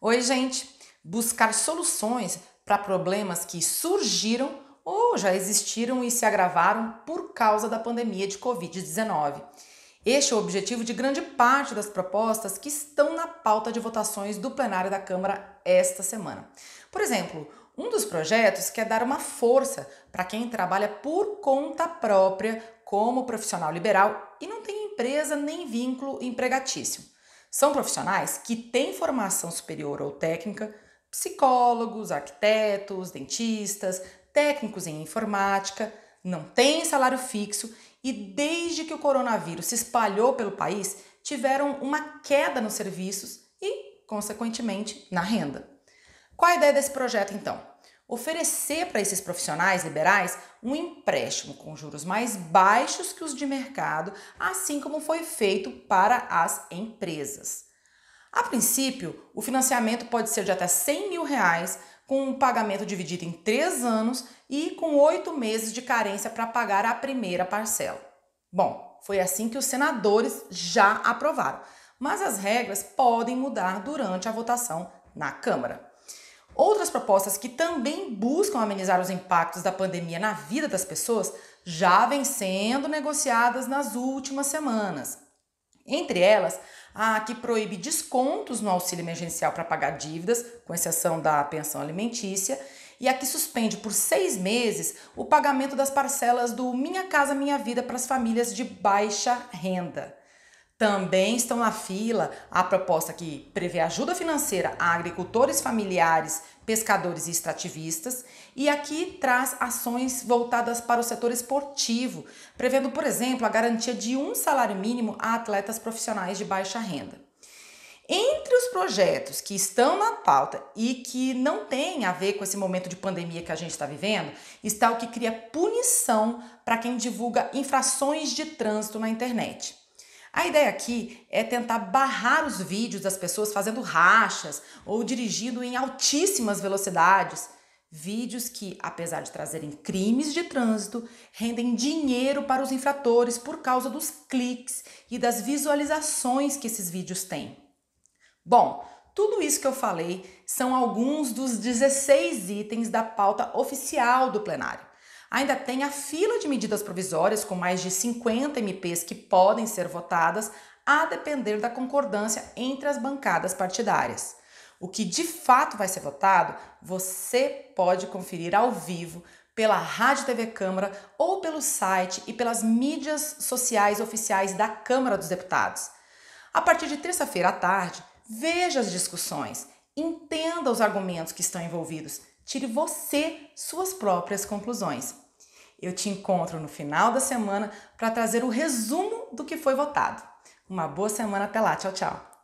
Oi, gente! Buscar soluções para problemas que surgiram ou já existiram e se agravaram por causa da pandemia de Covid-19. Este é o objetivo de grande parte das propostas que estão na pauta de votações do plenário da Câmara esta semana. Por exemplo, um dos projetos quer dar uma força para quem trabalha por conta própria como profissional liberal e não tem empresa nem vínculo empregatício. São profissionais que têm formação superior ou técnica, psicólogos, arquitetos, dentistas, técnicos em informática, não têm salário fixo e, desde que o coronavírus se espalhou pelo país, tiveram uma queda nos serviços e, consequentemente, na renda. Qual a ideia desse projeto então? oferecer para esses profissionais liberais um empréstimo com juros mais baixos que os de mercado, assim como foi feito para as empresas. A princípio, o financiamento pode ser de até 100 mil reais, com um pagamento dividido em três anos e com oito meses de carência para pagar a primeira parcela. Bom, foi assim que os senadores já aprovaram, mas as regras podem mudar durante a votação na Câmara. Outras propostas que também buscam amenizar os impactos da pandemia na vida das pessoas já vêm sendo negociadas nas últimas semanas. Entre elas, a que proíbe descontos no auxílio emergencial para pagar dívidas, com exceção da pensão alimentícia, e a que suspende por seis meses o pagamento das parcelas do Minha Casa Minha Vida para as famílias de baixa renda. Também estão na fila a proposta que prevê ajuda financeira a agricultores familiares, pescadores e extrativistas, e aqui traz ações voltadas para o setor esportivo, prevendo, por exemplo, a garantia de um salário mínimo a atletas profissionais de baixa renda. Entre os projetos que estão na pauta e que não têm a ver com esse momento de pandemia que a gente está vivendo, está o que cria punição para quem divulga infrações de trânsito na internet. A ideia aqui é tentar barrar os vídeos das pessoas fazendo rachas ou dirigindo em altíssimas velocidades. Vídeos que, apesar de trazerem crimes de trânsito, rendem dinheiro para os infratores por causa dos cliques e das visualizações que esses vídeos têm. Bom, tudo isso que eu falei são alguns dos 16 itens da pauta oficial do plenário. Ainda tem a fila de medidas provisórias com mais de 50 MPs que podem ser votadas, a depender da concordância entre as bancadas partidárias. O que de fato vai ser votado, você pode conferir ao vivo pela Rádio TV Câmara ou pelo site e pelas mídias sociais oficiais da Câmara dos Deputados. A partir de terça-feira à tarde, veja as discussões Entenda os argumentos que estão envolvidos. Tire você suas próprias conclusões. Eu te encontro no final da semana para trazer o resumo do que foi votado. Uma boa semana até lá. Tchau, tchau.